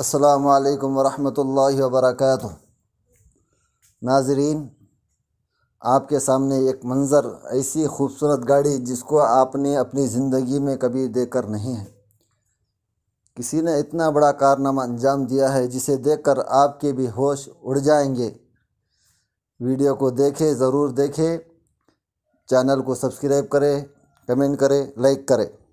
असलकम वरहमल वर्क नाजरीन आपके सामने एक मंज़र ऐसी खूबसूरत गाड़ी जिसको आपने अपनी ज़िंदगी में कभी देखकर नहीं है किसी ने इतना बड़ा कारनामा अंजाम दिया है जिसे देखकर आपके भी होश उड़ जाएंगे वीडियो को देखें ज़रूर देखें चैनल को सब्सक्राइब करें कमेंट करें लाइक करें